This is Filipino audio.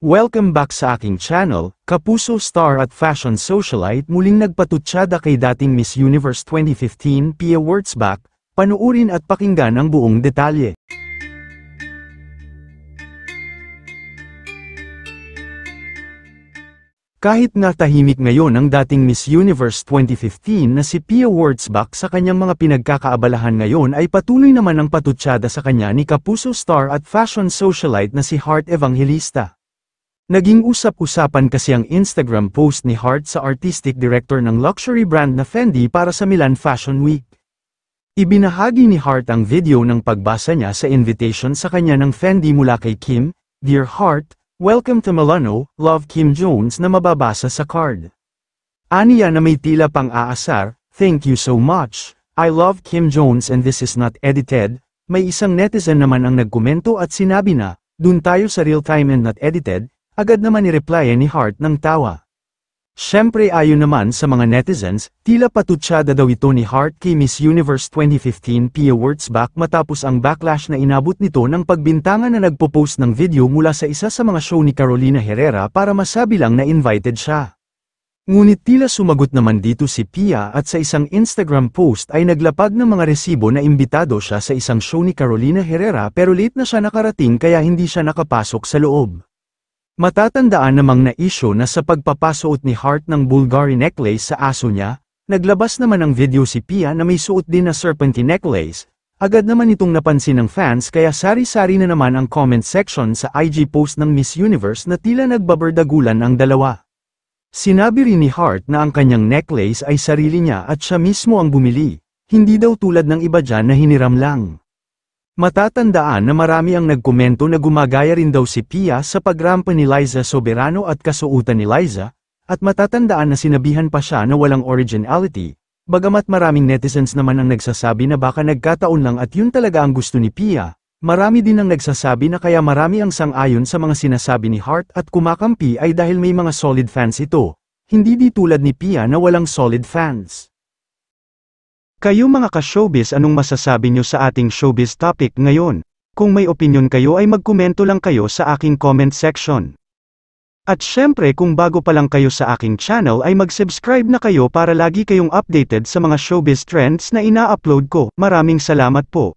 Welcome back sa aking channel, Kapuso Star at Fashion Socialite muling nagpatutsada kay dating Miss Universe 2015 Pia Wurtzbach, panuurin at pakinggan ang buong detalye. Kahit na tahimik ngayon ang dating Miss Universe 2015 na si Pia Wurtzbach sa kanyang mga pinagkakaabalahan ngayon ay patuloy naman ang patutsada sa kanya ni Kapuso Star at Fashion Socialite na si Heart Evangelista. Naging usap-usapan kasi ang Instagram post ni Hart sa artistic director ng luxury brand na Fendi para sa Milan Fashion Week. Ibinahagi ni Hart ang video ng pagbasa niya sa invitation sa kanya ng Fendi mula kay Kim, Dear Hart, Welcome to Milano, Love Kim Jones na mababasa sa card. Aniya na may tila pang aasar, Thank you so much, I love Kim Jones and this is not edited, may isang netizen naman ang nagkomento at sinabi na, Dun tayo sa real time and not edited, agad naman ni nireplyan ni Hart ng tawa. Siyempre ayon naman sa mga netizens, tila patutsyada daw ito ni Hart kay Miss Universe 2015 Pia back matapos ang backlash na inabot nito ng pagbintangan na nagpo-post ng video mula sa isa sa mga show ni Carolina Herrera para masabi lang na invited siya. Ngunit tila sumagot naman dito si Pia at sa isang Instagram post ay naglapag ng mga resibo na imbitado siya sa isang show ni Carolina Herrera pero late na siya nakarating kaya hindi siya nakapasok sa loob. Matatandaan namang na isyo na sa pagpapasuot ni Hart ng Bulgari necklace sa aso niya, naglabas naman ng video si Pia na may suot din na serpentine necklace, agad naman itong napansin ng fans kaya sari-sari na naman ang comment section sa IG post ng Miss Universe na tila nagbaberdagulan ang dalawa. Sinabi rin ni Hart na ang kanyang necklace ay sarili niya at siya mismo ang bumili, hindi daw tulad ng iba dyan na hiniram lang. Matatandaan na marami ang nagkomento na gumagaya rin daw si Pia sa pagrampa ni Liza Soberano at kasuutan ni Liza, at matatandaan na sinabihan pa siya na walang originality, bagamat maraming netizens naman ang nagsasabi na baka nagkataon lang at yun talaga ang gusto ni Pia, marami din ang nagsasabi na kaya marami ang sangayon sa mga sinasabi ni Hart at kumakampi ay dahil may mga solid fans ito, hindi di tulad ni Pia na walang solid fans. Kayo mga ka-showbiz anong masasabi nyo sa ating showbiz topic ngayon? Kung may opinion kayo ay magkomento lang kayo sa aking comment section. At syempre kung bago pa lang kayo sa aking channel ay mag-subscribe na kayo para lagi kayong updated sa mga showbiz trends na ina-upload ko. Maraming salamat po.